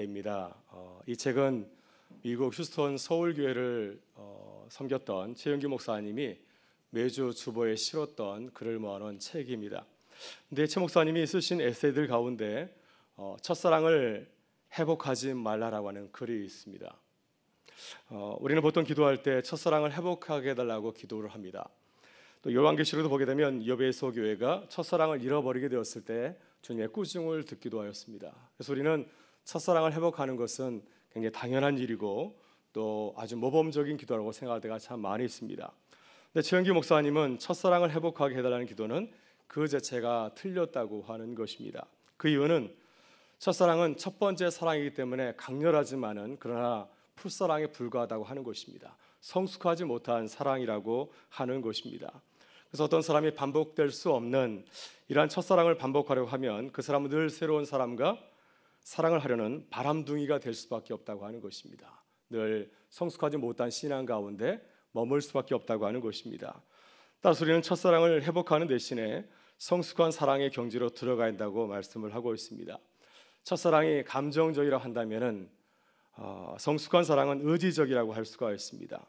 됩니다. 어, 이 책은 미국 휴스턴 서울교회를 어, 섬겼던 최영규 목사님이 매주 주보에 실었던 글을 모아놓은 책입니다. 근데 최 목사님이 쓰신 에세이들 가운데 어, 첫사랑을 회복하지 말라라고 하는 글이 있습니다. 어, 우리는 보통 기도할 때 첫사랑을 회복하게 해달라고 기도를 합니다. 또 요한계시록도 보게 되면 여베 소교회가 첫사랑을 잃어버리게 되었을 때 주님의 꾸중을 듣기도 하였습니다. 그래서 우리는 첫사랑을 회복하는 것은 굉장히 당연한 일이고 또 아주 모범적인 기도라고 생각할 때가 참 많이 있습니다. 근데 최영기 목사님은 첫사랑을 회복하게 해달라는 기도는 그 자체가 틀렸다고 하는 것입니다. 그 이유는 첫사랑은 첫 번째 사랑이기 때문에 강렬하지만은 그러나 풀사랑에 불과하다고 하는 것입니다. 성숙하지 못한 사랑이라고 하는 것입니다. 그래서 어떤 사람이 반복될 수 없는 이러한 첫사랑을 반복하려고 하면 그 사람은 늘 새로운 사람과 사랑을 하려는 바람둥이가 될 수밖에 없다고 하는 것입니다. 늘 성숙하지 못한 신앙 가운데 머물 수밖에 없다고 하는 것입니다. 따라서 우리는 첫사랑을 회복하는 대신에 성숙한 사랑의 경지로 들어가야 한다고 말씀을 하고 있습니다. 첫사랑이 감정적이라 한다면 어, 성숙한 사랑은 의지적이라고 할 수가 있습니다.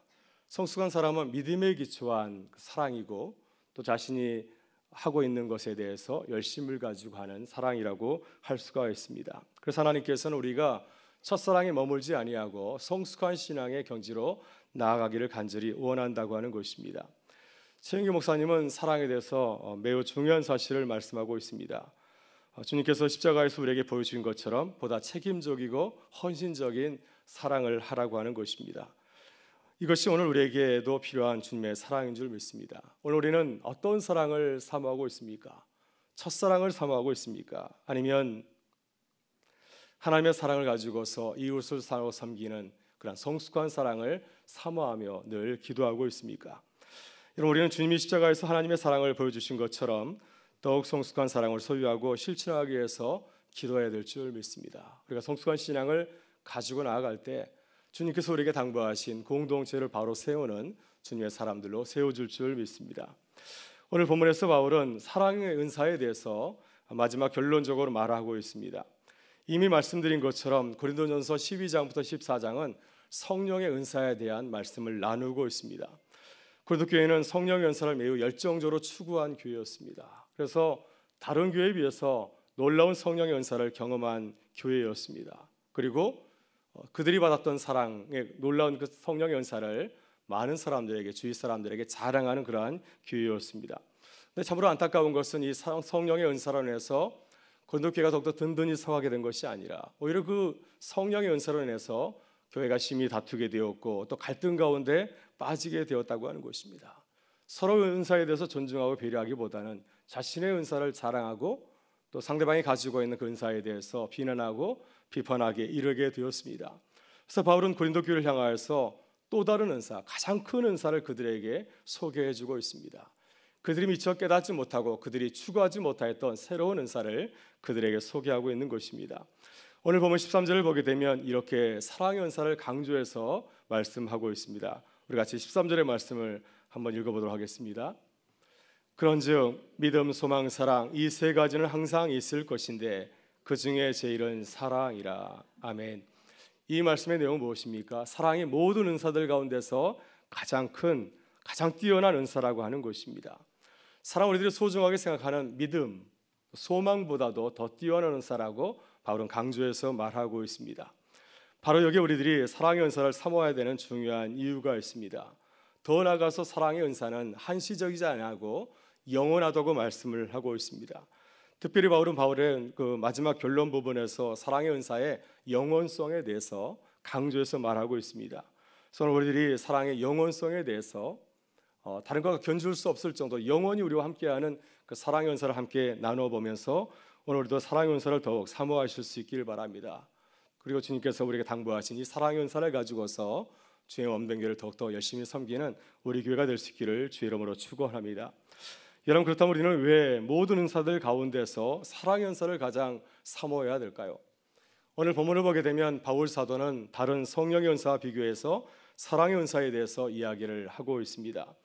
성숙한 사람은 믿음에 기초한 그 사랑이고 또 자신이 하고 있는 것에 대해서 열심을 가지고 하는 사랑이라고 할 수가 있습니다. 그래서 하나님께서는 우리가 첫사랑에 머물지 아니하고 성숙한 신앙의 경지로 나아가기를 간절히 원한다고 하는 것입니다. 최영규 목사님은 사랑에 대해서 어, 매우 중요한 사실을 말씀하고 있습니다. 어, 주님께서 십자가에서 우리에게 보여주신 것처럼 보다 책임적이고 헌신적인 사랑을 하라고 하는 것입니다. 이것이 오늘 우리에게도 필요한 주님의 사랑인 줄 믿습니다. 오늘 우리는 어떤 사랑을 사모하고 있습니까? 첫사랑을 사모하고 있습니까? 아니면 하나님의 사랑을 가지고서 이웃을 사랑으로 섬기는 그런 성숙한 사랑을 사모하며 늘 기도하고 있습니까? 여러분 우리는 주님이 십자가에서 하나님의 사랑을 보여주신 것처럼 더욱 성숙한 사랑을 소유하고 실천하기 위해서 기도해야 될 줄 믿습니다. 우리가 성숙한 신앙을 가지고 나아갈 때 주님께서 우리에게 당부하신 공동체를 바로 세우는 주님의 사람들로 세워줄 줄 믿습니다. 오늘 본문에서 바울은 사랑의 은사에 대해서 마지막 결론적으로 말하고 있습니다. 이미 말씀드린 것처럼 고린도전서 12장부터 14장은 성령의 은사에 대한 말씀을 나누고 있습니다. 고린도 교회는 성령 연사를 매우 열정적으로 추구한 교회였습니다. 그래서 다른 교회에 비해서 놀라운 성령의 은사를 경험한 교회였습니다. 그리고 어, 그들이 받았던 사랑의 놀라운 그 성령의 은사를 많은 사람들에게 주위 사람들에게 자랑하는 그러한 교회였습니다. 근데 참으로 안타까운 것은 이 성령의 은사로 인해서 건덕교회가 더욱더 든든히 서하게 된 것이 아니라 오히려 그 성령의 은사로 인해서 교회가 심히 다투게 되었고 또 갈등 가운데 빠지게 되었다고 하는 것입니다. 서로의 은사에 대해서 존중하고 배려하기보다는 자신의 은사를 자랑하고 또 상대방이 가지고 있는 그 은사에 대해서 비난하고 비판하게 이르게 되었습니다. 그래서 바울은 고린도 교회를 향하여서 또 다른 은사, 가장 큰 은사를 그들에게 소개해 주고 있습니다. 그들이 미처 깨닫지 못하고 그들이 추구하지 못하였던 새로운 은사를 그들에게 소개하고 있는 것입니다. 오늘 보면 13절을 보게 되면 이렇게 사랑의 은사를 강조해서 말씀하고 있습니다. 우리 같이 13절의 말씀을 한번 읽어보도록 하겠습니다. 그런즉 믿음, 소망, 사랑 이 세 가지는 항상 있을 것인데 그 중에 제일은 사랑이라. 아멘. 이 말씀의 내용은 무엇입니까? 사랑의 모든 은사들 가운데서 가장 큰 가장 뛰어난 은사라고 하는 것입니다. 사람 우리들이 소중하게 생각하는 믿음, 소망보다도 더 뛰어나는 사라고 바울은 강조해서 말하고 있습니다. 바로 여기 우리들이 사랑의 은사를 삼아야 되는 중요한 이유가 있습니다. 더 나아가서 사랑의 은사는 한시적이지 않고 영원하다고 말씀을 하고 있습니다. 특별히 바울은 바울의 그 마지막 결론 부분에서 사랑의 은사의 영원성에 대해서 강조해서 말하고 있습니다. 저는 우리들이 사랑의 영원성에 대해서 어, 다른 것과 견줄 수 없을 정도 영원히 우리와 함께하는 그 사랑 연사를 함께 나누어 보면서 오늘도 사랑 연사를 더욱 사모하실 수 있기를 바랍니다. 그리고 주님께서 우리에게 당부하신 이 사랑 연사를 가지고서 주의 원병교를 더욱더 열심히 섬기는 우리 교회가 될 수 있기를 주의 이름으로 축원합니다. 여러분 그렇다면 우리는 왜 모든 은사들 가운데서 사랑 연사를 가장 사모해야 될까요? 오늘 본문을 보게 되면 바울 사도는 다른 성령 연사와 비교해서 사랑의 은사에 대해서 이야기를 하고 있습니다.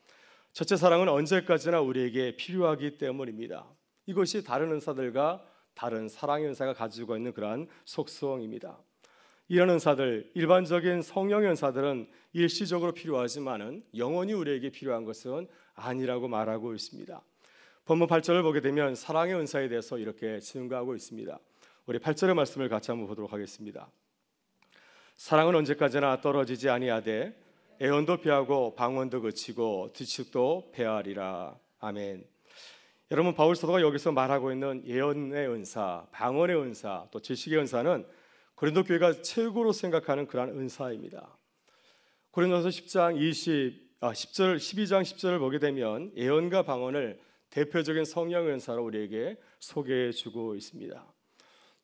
첫째 사랑은 언제까지나 우리에게 필요하기 때문입니다. 이것이 다른 은사들과 다른 사랑 은사가 가지고 있는 그러한 속성입니다. 이런 은사들, 일반적인 성령 연사들은 일시적으로 필요하지만은 영원히 우리에게 필요한 것은 아니라고 말하고 있습니다. 본문 8절을 보게 되면 사랑의 은사에 대해서 이렇게 증가하고 있습니다. 우리 8절의 말씀을 같이 한번 보도록 하겠습니다. 사랑은 언제까지나 떨어지지 아니하되 애원도 피하고 방언도 거치고 뒤축도 배하리라. 아멘. 여러분 바울 사도가 여기서 말하고 있는 예언의 은사, 방언의 은사, 또 지식의 은사는 고린도 교회가 최고로 생각하는 그러한 은사입니다. 고린도서 10장 20 아, 10절 12장 10절을 보게 되면 예언과 방언을 대표적인 성령 은사로 우리에게 소개해 주고 있습니다.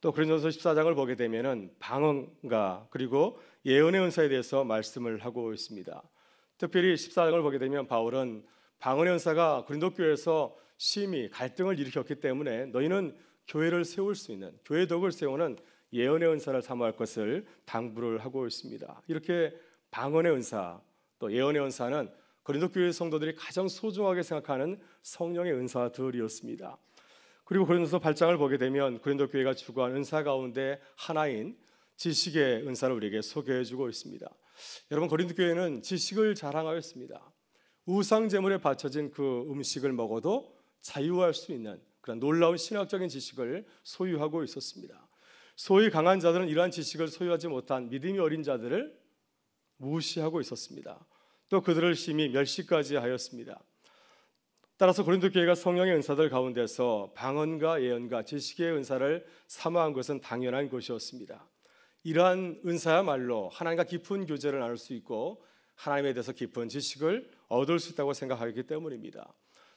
또 고린도서 14장을 보게 되면 방언과 그리고 예언의 은사에 대해서 말씀을 하고 있습니다. 특별히 14장을 보게 되면 바울은 방언의 은사가 그린도 교회에서 심히 갈등을 일으켰기 때문에 너희는 교회를 세울 수 있는 교회 덕을 세우는 예언의 은사를 사모할 것을 당부를 하고 있습니다. 이렇게 방언의 은사 또 예언의 은사는 그린도 교회 성도들이 가장 소중하게 생각하는 성령의 은사들이었습니다. 그리고 그린도서 8장을 보게 되면 그린도 교회가 추구한 은사 가운데 하나인 지식의 은사를 우리에게 소개해주고 있습니다. 여러분 고린도 교회는 지식을 자랑하였습니다. 우상 제물에 바쳐진 그 음식을 먹어도 자유할 수 있는 그런 놀라운 신학적인 지식을 소유하고 있었습니다. 소위 강한 자들은 이러한 지식을 소유하지 못한 믿음이 어린 자들을 무시하고 있었습니다. 또 그들을 심히 멸시까지 하였습니다. 따라서 고린도 교회가 성령의 은사들 가운데서 방언과 예언과 지식의 은사를 사모한 것은 당연한 것이었습니다. 이러한 은사야말로 하나님과 깊은 교제를 나눌 수 있고 하나님에 대해서 깊은 지식을 얻을 수 있다고 생각하기 때문입니다.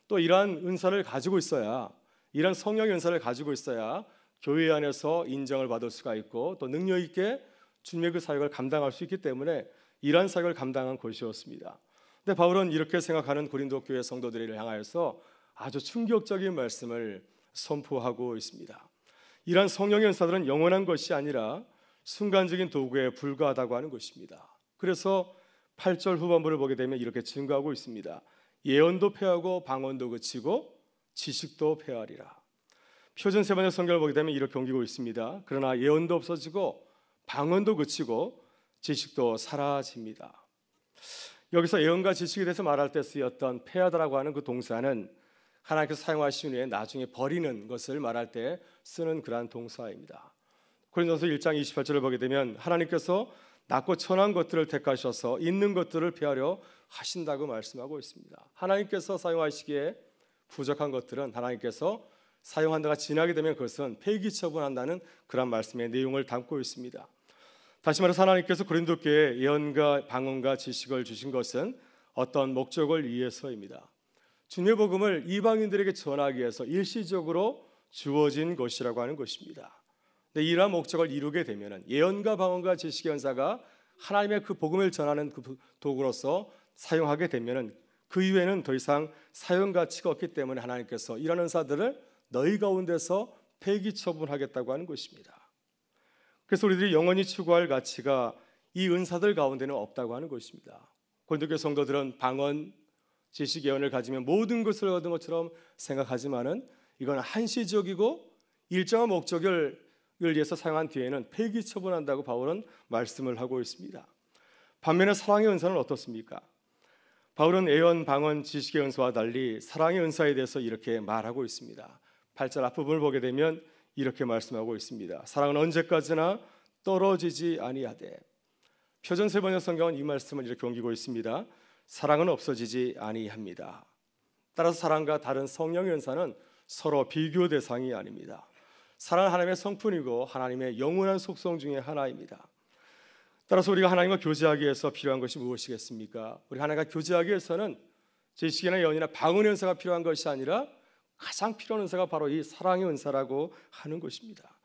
또 이러한 은사를 가지고 있어야 이런 성령 은사를 가지고 있어야 교회 안에서 인정을 받을 수가 있고 또 능력 있게 주님의 그 사역을 감당할 수 있기 때문에 이러한 사역을 감당한 곳이었습니다. 근데 바울은 이렇게 생각하는 고린도 교회 성도들을 향하여서 아주 충격적인 말씀을 선포하고 있습니다. 이러한 성령 연사들은 영원한 것이 아니라 순간적인 도구에 불과하다고 하는 것입니다. 그래서 8절 후반부를 보게 되면 이렇게 증거하고 있습니다. 예언도 패하고 방언도 그치고 지식도 패하리라. 표준 세번역 성경을 보게 되면 이렇게 옮기고 있습니다. 그러나 예언도 없어지고 방언도 그치고 지식도 사라집니다. 여기서 예언과 지식에 대해서 말할 때 쓰였던 패하다라고 하는 그 동사는 하나님께서 사용하신 후에 나중에 버리는 것을 말할 때 쓰는 그러한 동사입니다. 고린도서 1장 28절을 보게 되면 하나님께서 낮고 천한 것들을 택하셔서 있는 것들을 피하려 하신다고 말씀하고 있습니다. 하나님께서 사용하시기에 부족한 것들은 하나님께서 사용한다가 지나게 되면 그것은 폐기 처분한다는 그런 말씀의 내용을 담고 있습니다. 다시 말해서 하나님께서 고린도 교에 예언과 방언과 지식을 주신 것은 어떤 목적을 위해서입니다. 주님의 복음을 이방인들에게 전하기 위해서 일시적으로 주어진 것이라고 하는 것입니다. 근데 네, 이러한 목적을 이루게 되면 예언과 방언과 지식의 연사가 하나님의 그 복음을 전하는 그 도구로서 사용하게 되면그 이후에는 더 이상 사용 가치가 없기 때문에 하나님께서 이런 은사들을 너희 가운데서 폐기 처분하겠다고 하는 것입니다. 그래서 우리들이 영원히 추구할 가치가 이 은사들 가운데는 없다고 하는 것입니다. 고린도교 성도들은 방언, 지식 예언을 가지면 모든 것을 얻은 것처럼 생각하지만은 이건 한시적이고 일정한 목적을 을 위해서 사용한 뒤에는 폐기 처분한다고 바울은 말씀을 하고 있습니다. 반면에 사랑의 은사는 어떻습니까? 바울은 애언, 방언, 지식의 은사와 달리 사랑의 은사에 대해서 이렇게 말하고 있습니다. 8절 앞부분을 보게 되면 이렇게 말씀하고 있습니다. 사랑은 언제까지나 떨어지지 아니하되 표준 세번역 성경은 이 말씀을 이렇게 옮기고 있습니다. 사랑은 없어지지 아니합니다. 따라서 사랑과 다른 성령의 은사는 서로 비교 대상이 아닙니다. 사랑은 하나님의 성품이고 하나님의 영원한 속성 중의 하나입니다. 따라서 우리가 하나님과 교제하기 위해서 필요한 것이 무엇이겠습니까? 우리 하나님과 교제하기 위해서는 지식이나 연이나 방언의 은사가 필요한 것이 아니라 가장 필요한 은사가 바로 이 사랑의 은사라고 하는 것입니다.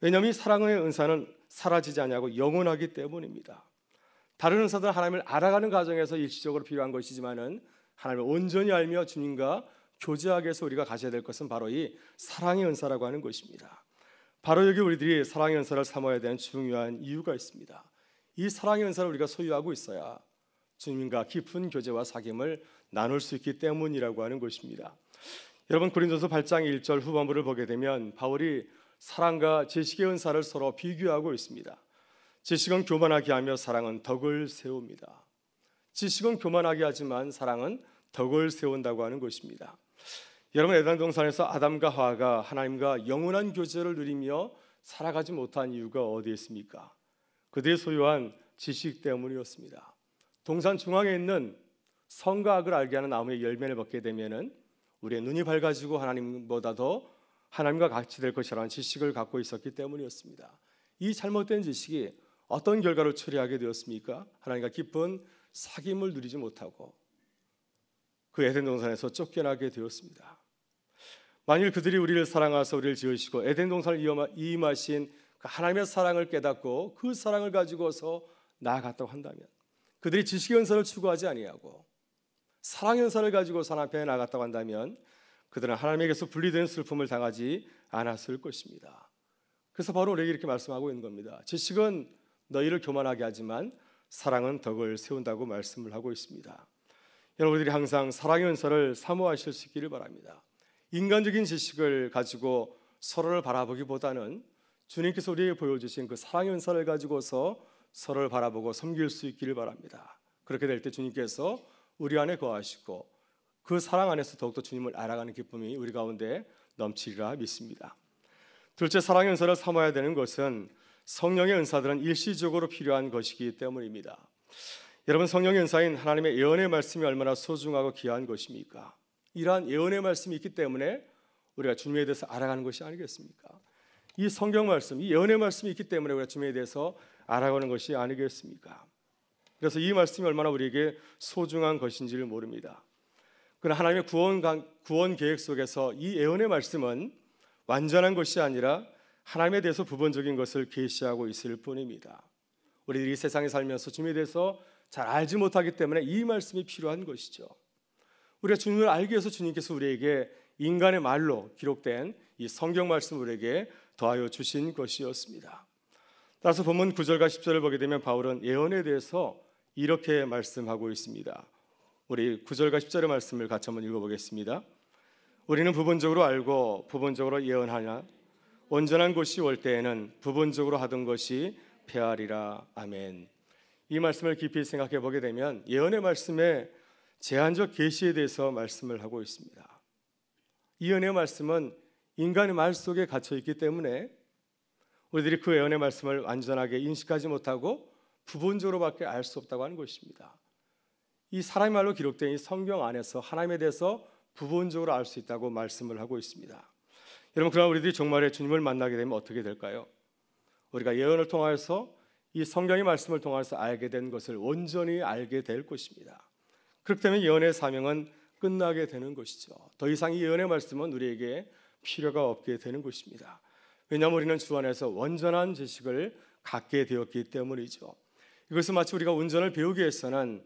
왜냐하면 이 사랑의 은사는 사라지지 아니고 영원하기 때문입니다. 다른 은사들은 하나님을 알아가는 과정에서 일시적으로 필요한 것이지만은 하나님을 온전히 알며 주님과 교제하기 위해서 우리가 가져야 될 것은 바로 이 사랑의 은사라고 하는 것입니다. 바로 여기 우리들이 사랑의 은사를 삼아야 되는 중요한 이유가 있습니다. 이 사랑의 은사를 우리가 소유하고 있어야 주님과 깊은 교제와 사귐을 나눌 수 있기 때문이라고 하는 것입니다. 여러분 고린도서 8장 1절 후반부를 보게 되면 바울이 사랑과 지식의 은사를 서로 비교하고 있습니다. 지식은 교만하게 하며 사랑은 덕을 세웁니다. 지식은 교만하게 하지만 사랑은 덕을 세운다고 하는 것입니다. 여러분 에덴 동산에서 아담과 하와가 하나님과 영원한 교제를 누리며 살아가지 못한 이유가 어디에 있습니까? 그들이 소유한 지식 때문이었습니다. 동산 중앙에 있는 선과 악을 알게 하는 나무의 열매를 먹게 되면은 우리의 눈이 밝아지고 하나님보다 더 하나님과 같이 될 것이라는 지식을 갖고 있었기 때문이었습니다. 이 잘못된 지식이 어떤 결과를 초래하게 되었습니까? 하나님과 깊은 사귐을 누리지 못하고 그 에덴 동산에서 쫓겨나게 되었습니다. 만일 그들이 우리를 사랑하사 우리를 지으시고 에덴 동산을 임하신 그 하나님의 사랑을 깨닫고 그 사랑을 가지고서 나아갔다고 한다면 그들이 지식의 은사를 추구하지 아니하고 사랑의 은사를 가지고 산앞에 나갔다고 한다면 그들은 하나님에게서 분리된 슬픔을 당하지 않았을 것입니다. 그래서 바로 우리에게 이렇게 말씀하고 있는 겁니다. 지식은 너희를 교만하게 하지만 사랑은 덕을 세운다고 말씀을 하고 있습니다. 여러분들이 항상 사랑의 은사를 사모하실 수 있기를 바랍니다. 인간적인 지식을 가지고 서로를 바라보기보다는 주님께서 우리에게 보여주신 그 사랑의 은사를 가지고서 서로를 바라보고 섬길 수 있기를 바랍니다. 그렇게 될 때 주님께서 우리 안에 거하시고 그 사랑 안에서 더욱더 주님을 알아가는 기쁨이 우리 가운데 넘치리라 믿습니다. 둘째 사랑의 은사를 삼아야 되는 것은 성령의 은사들은 일시적으로 필요한 것이기 때문입니다. 여러분 성령의 은사인 하나님의 예언의 말씀이 얼마나 소중하고 귀한 것입니까? 이러한 예언의 말씀이 있기 때문에 우리가 주님에 대해서 알아가는 것이 아니겠습니까? 이 성경 말씀, 이 예언의 말씀이 있기 때문에 우리가 주님에 대해서 알아가는 것이 아니겠습니까? 그래서 이 말씀이 얼마나 우리에게 소중한 것인지를 모릅니다. 그러나 하나님의 구원, 구원 계획 속에서 이 예언의 말씀은 완전한 것이 아니라 하나님에 대해서 부분적인 것을 계시하고 있을 뿐입니다. 우리들이 세상에 살면서 주님에 대해서 잘 알지 못하기 때문에 이 말씀이 필요한 것이죠. 우리가 주님을 알기 위해서 주님께서 우리에게 인간의 말로 기록된 이 성경 말씀 우리에게 더하여 주신 것이었습니다. 따라서 본문 9절과 10절을 보게 되면 바울은 예언에 대해서 이렇게 말씀하고 있습니다. 우리 9절과 10절의 말씀을 같이 한번 읽어보겠습니다. 우리는 부분적으로 알고 부분적으로 예언하냐 온전한 곳이 올 때에는 부분적으로 하던 것이 폐하리라 아멘. 이 말씀을 깊이 생각해 보게 되면 예언의 말씀에 제한적 계시에 대해서 말씀을 하고 있습니다. 이 예언의 말씀은 인간의 말 속에 갇혀 있기 때문에 우리들이 그 예언의 말씀을 완전하게 인식하지 못하고 부분적으로밖에 알 수 없다고 하는 것입니다. 이 사람의 말로 기록된 이 성경 안에서 하나님에 대해서 부분적으로 알 수 있다고 말씀을 하고 있습니다. 여러분 그러 우리들이 정말에 주님을 만나게 되면 어떻게 될까요? 우리가 예언을 통하서이 성경의 말씀을 통해서 알게 된 것을 온전히 알게 될 것입니다. 그렇다면문에 예언의 사명은 끝나게 되는 것이죠. 더 이상 이 예언의 말씀은 우리에게 필요가 없게 되는 것입니다. 왜냐하면 우리는 주 안에서 완전한 지식을 갖게 되었기 때문이죠. 이것은 마치 우리가 운전을 배우기 위해서는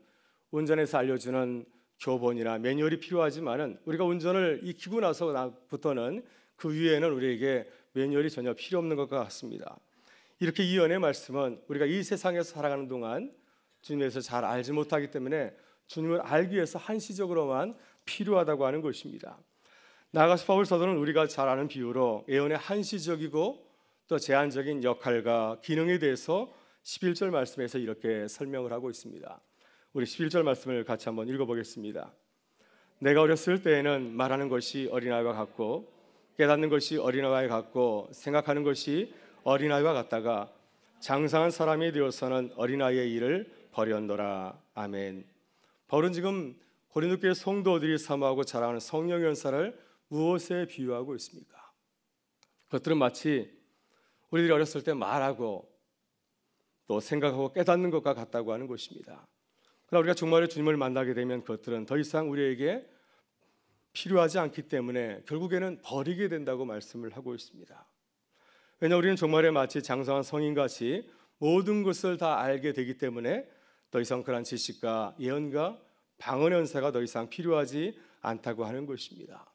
운전에서 알려주는 교본이나 매뉴얼이 필요하지만은 우리가 운전을 익히고 나서부터는 그 위에는 우리에게 매뉴얼이 전혀 필요 없는 것 같습니다. 이렇게 이언의 말씀은 우리가 이 세상에서 살아가는 동안 주님에서 잘 알지 못하기 때문에 주님을 알기 위해서 한시적으로만 필요하다고 하는 것입니다. 나가서 바울 사도는 우리가 잘 아는 비유로 예언의 한시적이고 또 제한적인 역할과 기능에 대해서 11절 말씀에서 이렇게 설명을 하고 있습니다. 우리 11절 말씀을 같이 한번 읽어보겠습니다. 내가 어렸을 때에는 말하는 것이 어린아이와 같고 깨닫는 것이 어린아이와 같고 생각하는 것이 어린아이와 같다가 장상한 사람이 되어서는 어린아이의 일을 버렸노라. 아멘. 바울은 지금 고린도교회 성도들이 사모하고 자랑하는 성령 연사를 무엇에 비유하고 있습니까? 그것들은 마치 우리들이 어렸을 때 말하고 또 생각하고 깨닫는 것과 같다고 하는 것입니다. 그러나 우리가 정말로 주님을 만나게 되면 그것들은 더 이상 우리에게 필요하지 않기 때문에 결국에는 버리게 된다고 말씀을 하고 있습니다. 왜냐 우리는 정말에 마치 장성한 성인같이 모든 것을 다 알게 되기 때문에 더 이상 그런 지식과 예언과 방언 연사가 더 이상 필요하지 않다고 하는 것입니다.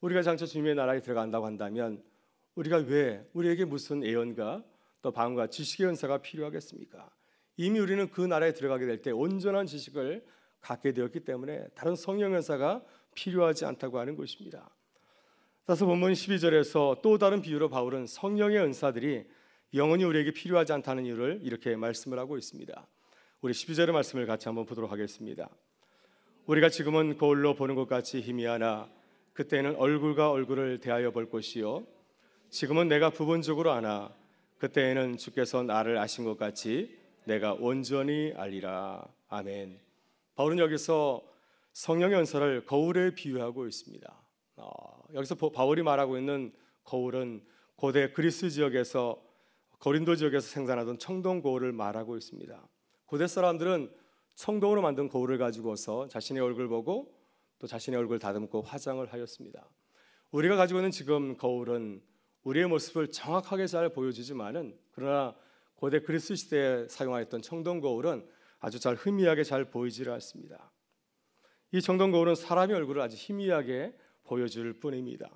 우리가 장차 주님의 나라에 들어간다고 한다면 우리가 왜 우리에게 무슨 예언과 또 방언과 지식의 연사가 필요하겠습니까? 이미 우리는 그 나라에 들어가게 될 때 온전한 지식을 갖게 되었기 때문에 다른 성령 연사가 필요하지 않다고 하는 것입니다. 따라서 본문 12절에서 또 다른 비유로 바울은 성령의 은사들이 영원히 우리에게 필요하지 않다는 이유를 이렇게 말씀을 하고 있습니다. 우리 12절의 말씀을 같이 한번 보도록 하겠습니다. 우리가 지금은 거울로 보는 것 같이 희미하나 그때는 얼굴과 얼굴을 대하여 볼 것이요 지금은 내가 부분적으로 아나 그때에는 주께서 나를 아신 것 같이 내가 온전히 알리라. 아멘. 바울은 여기서 성령의 은사 거울에 비유하고 있습니다. 어, 여기서 바울이 말하고 있는 거울은 고대 그리스 지역에서 거린도 지역에서 생산하던 청동 거울을 말하고 있습니다. 고대 사람들은 청동으로 만든 거울을 가지고서 자신의 얼굴 보고 또 자신의 얼굴 다듬고 화장을 하였습니다. 우리가 가지고 있는 지금 거울은 우리의 모습을 정확하게 잘 보여주지만은 그러나 고대 그리스 시대에 사용하였던 청동 거울은 아주 잘 희미하게 잘 보이지를 않습니다. 이 청동 거울은 사람의 얼굴을 아주 희미하게 보여줄 뿐입니다.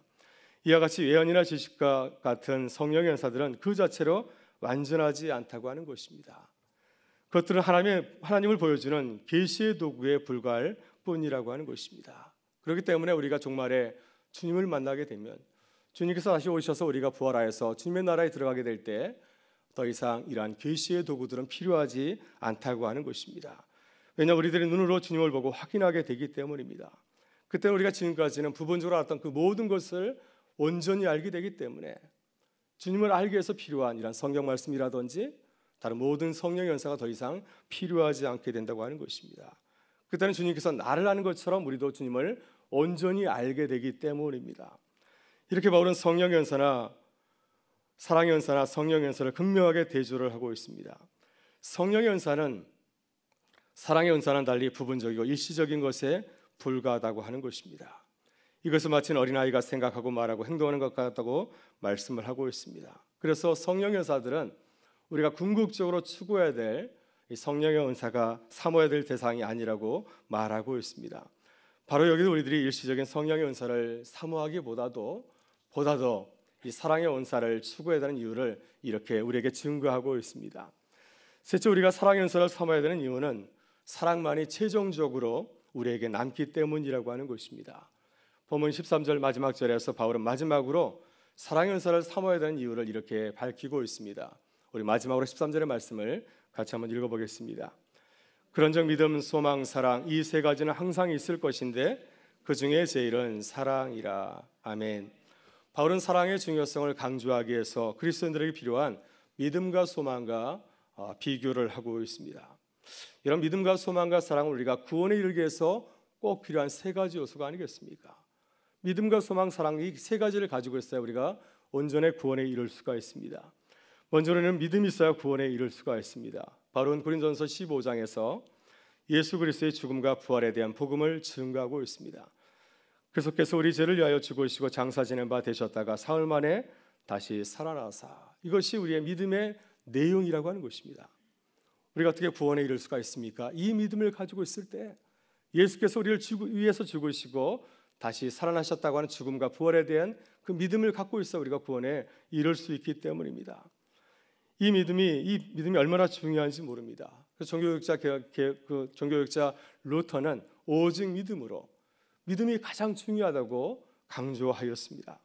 이와 같이 예언이나 지식과 같은 성령 연사들은 그 자체로 완전하지 않다고 하는 것입니다. 그것들은 하나님의 하나님을 보여주는 계시의 도구에 불과할 뿐이라고 하는 것입니다. 그렇기 때문에 우리가 종말에 주님을 만나게 되면 주님께서 다시 오셔서 우리가 부활하여서 주님의 나라에 들어가게 될 때 더 이상 이러한 계시의 도구들은 필요하지 않다고 하는 것입니다. 왜냐 우리들이 눈으로 주님을 보고 확인하게 되기 때문입니다. 그때 우리가 지금까지는 부분적으로 알았던 그 모든 것을 온전히 알게 되기 때문에 주님을 알기 위해서 필요한 이런 성경 말씀이라든지 다른 모든 성령 연사가 더 이상 필요하지 않게 된다고 하는 것입니다. 그때는 주님께서 나를 아는 것처럼 우리도 주님을 온전히 알게 되기 때문입니다. 이렇게 바울은 성령 연사나 사랑 연사나 성령 연사를 극명하게 대조를 하고 있습니다. 성령 연사는 사랑의 연사는 달리 부분적이고 일시적인 것에 불과하다고 하는 것입니다. 이것을 마치 어린아이가 생각하고 말하고 행동하는 것 같다고 말씀을 하고 있습니다. 그래서 성령 연사들은 우리가 궁극적으로 추구해야 될 성령의 은사가 삼아야 될 대상이 아니라고 말하고 있습니다. 바로 여기서 우리들이 일시적인 성령의 은사를 사모하기보다도 보다 더이 사랑의 은사를 추구해야 되는 이유를 이렇게 우리에게 증거하고 있습니다. 셋째 우리가 사랑의 은사를 삼아야 되는 이유는 사랑만이 최종적으로 우리에게 남기 때문이라고 하는 것입니다. 본문 13절 마지막 절에서 바울은 마지막으로 사랑의 은사를 삼아야 되는 이유를 이렇게 밝히고 있습니다. 우리 마지막으로 13절의 말씀을 같이 한번 읽어보겠습니다. 그런즉 믿음, 소망, 사랑 이 세 가지는 항상 있을 것인데 그 중에 제일은 사랑이라. 아멘. 바울은 사랑의 중요성을 강조하기 위해서 그리스도인들에게 필요한 믿음과 소망과 아, 비교를 하고 있습니다. 이런 믿음과 소망과 사랑은 우리가 구원에 이르기 위해서 꼭 필요한 세 가지 요소가 아니겠습니까? 믿음과 소망, 사랑 이 세 가지를 가지고 있어야 우리가 온전의 구원에 이를 수가 있습니다. 먼저로는 믿음이 있어야 구원에 이를 수가 있습니다. 바로 고린전서 15장에서 예수 그리스도의 죽음과 부활에 대한 복음을 증거하고 있습니다. 그래서께서 우리 죄를 위하여 죽으시고 장사 지낸 바 되셨다가 사흘 만에 다시 살아나사 이것이 우리의 믿음의 내용이라고 하는 것입니다. 우리가 어떻게 구원에 이를 수가 있습니까? 이 믿음을 가지고 있을 때 예수께서 우리를 죽, 위해서 죽으시고 다시 살아나셨다고 하는 죽음과 부활에 대한 그 믿음을 갖고 있어 우리가 구원에 이를 수 있기 때문입니다. 이 믿음이 이 믿음이 얼마나 중요한지 모릅니다. 그 종교역자 그 종교역자 루터는 오직 믿음으로 믿음이 가장 중요하다고 강조하였습니다.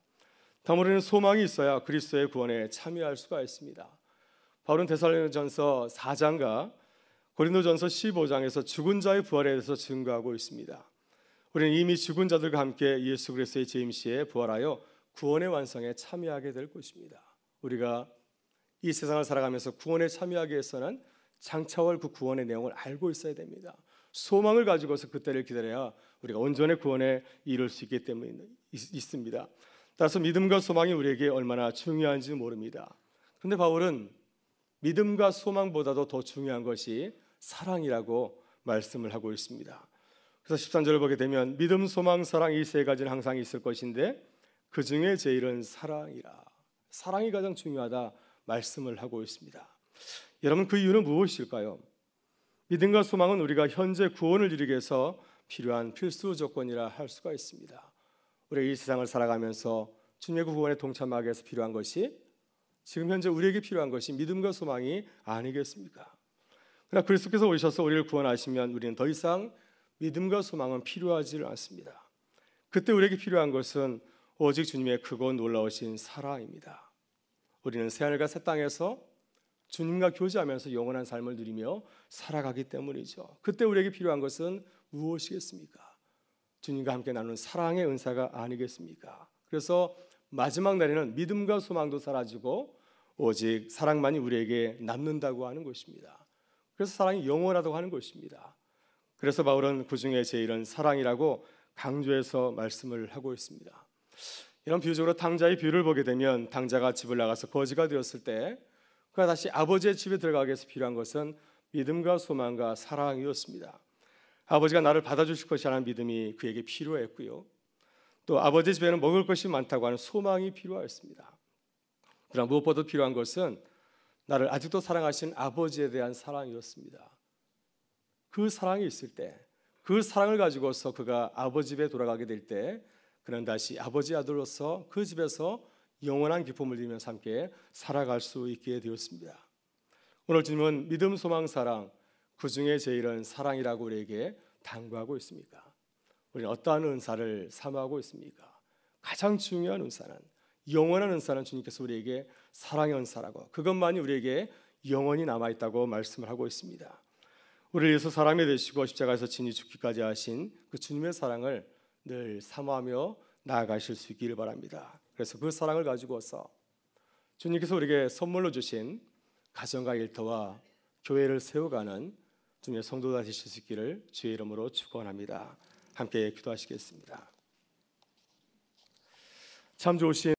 다음으로는 소망이 있어야 그리스도의 구원에 참여할 수가 있습니다. 바울은 데살로니전서 4장과 고린도전서 15장에서 죽은 자의 부활에 대해서 증거하고 있습니다. 우리는 이미 죽은 자들과 함께 예수 그리스도의 재임시에 부활하여 구원의 완성에 참여하게 될 것입니다. 우리가 이 세상을 살아가면서 구원에 참여하기 위해서는 장차월 그 구원의 내용을 알고 있어야 됩니다. 소망을 가지고서 그때를 기다려야 우리가 온전의 구원에 이룰 수 있기 때문에 있, 습니다 따라서 믿음과 소망이 우리에게 얼마나 중요한지 모릅니다. 근데 바울은 믿음과 소망보다도 더 중요한 것이 사랑이라고 말씀을 하고 있습니다. 그래서 13절을 보게 되면 믿음, 소망, 사랑 이 세 가지는 항상 있을 것인데 그 중에 제일은 사랑이라. 사랑이 가장 중요하다 말씀을 하고 있습니다. 여러분 그 이유는 무엇일까요? 믿음과 소망은 우리가 현재 구원을 이루기 위해서 필요한 필수 조건이라 할 수가 있습니다. 우리이 세상을 살아가면서 주님의 구원에 동참하기 위해서 필요한 것이 지금 현재 우리에게 필요한 것이 믿음과 소망이 아니겠습니까? 그러나 그리스도께서 오셔서 우리를 구원하시면 우리는 더 이상 믿음과 소망은 필요하지 않습니다. 그때 우리에게 필요한 것은 오직 주님의 크고 놀라우신 사랑입니다. 우리는 새하늘과 새 땅에서 주님과 교제하면서 영원한 삶을 누리며 살아가기 때문이죠. 그때 우리에게 필요한 것은 무엇이겠습니까? 주님과 함께 나누는 사랑의 은사가 아니겠습니까? 그래서 마지막 날에는 믿음과 소망도 사라지고 오직 사랑만이 우리에게 남는다고 하는 것입니다. 그래서 사랑이 영원하다고 하는 것입니다. 그래서 바울은 그 중에 제일은 사랑이라고 강조해서 말씀을 하고 있습니다. 이런 비유적으로 당자의 비유를 보게 되면 당자가 집을 나가서 거지가 되었을 때 그가 다시 아버지의 집에 들어가기 위해서 필요한 것은 믿음과 소망과 사랑이었습니다. 아버지가 나를 받아주실 것이라는 믿음이 그에게 필요했고요. 또 아버지 집에는 먹을 것이 많다고 하는 소망이 필요하였습니다. 그러나 무엇보다 필요한 것은 나를 아직도 사랑하신 아버지에 대한 사랑이었습니다. 그 사랑이 있을 때, 그 사랑을 가지고서 그가 아버지 집에 돌아가게 될때 그는 다시 아버지 아들로서 그 집에서 영원한 기쁨을 누리면서 함께 살아갈 수 있게 되었습니다. 오늘 주님은 믿음, 소망, 사랑 그 중에 제일은 사랑이라고 우리에게 당부하고 있습니까? 우리는 어떠한 은사를 사모하고 있습니까? 가장 중요한 은사는 영원한 은사는 주님께서 우리에게 사랑의 은사라고 그것만이 우리에게 영원히 남아 있다고 말씀을 하고 있습니다. 우리를 위해서 사람이 되시고 십자가에서 진이 죽기까지 하신 그 주님의 사랑을 늘 사모하며 나아가실 수 있기를 바랍니다. 그래서 그 사랑을 가지고서 주님께서 우리에게 선물로 주신 가정과 일터와 교회를 세워가는 주님의 성도가 되실 수 있기를 주의 이름으로 축원합니다. 함께 기도하시겠습니다. 참 좋으신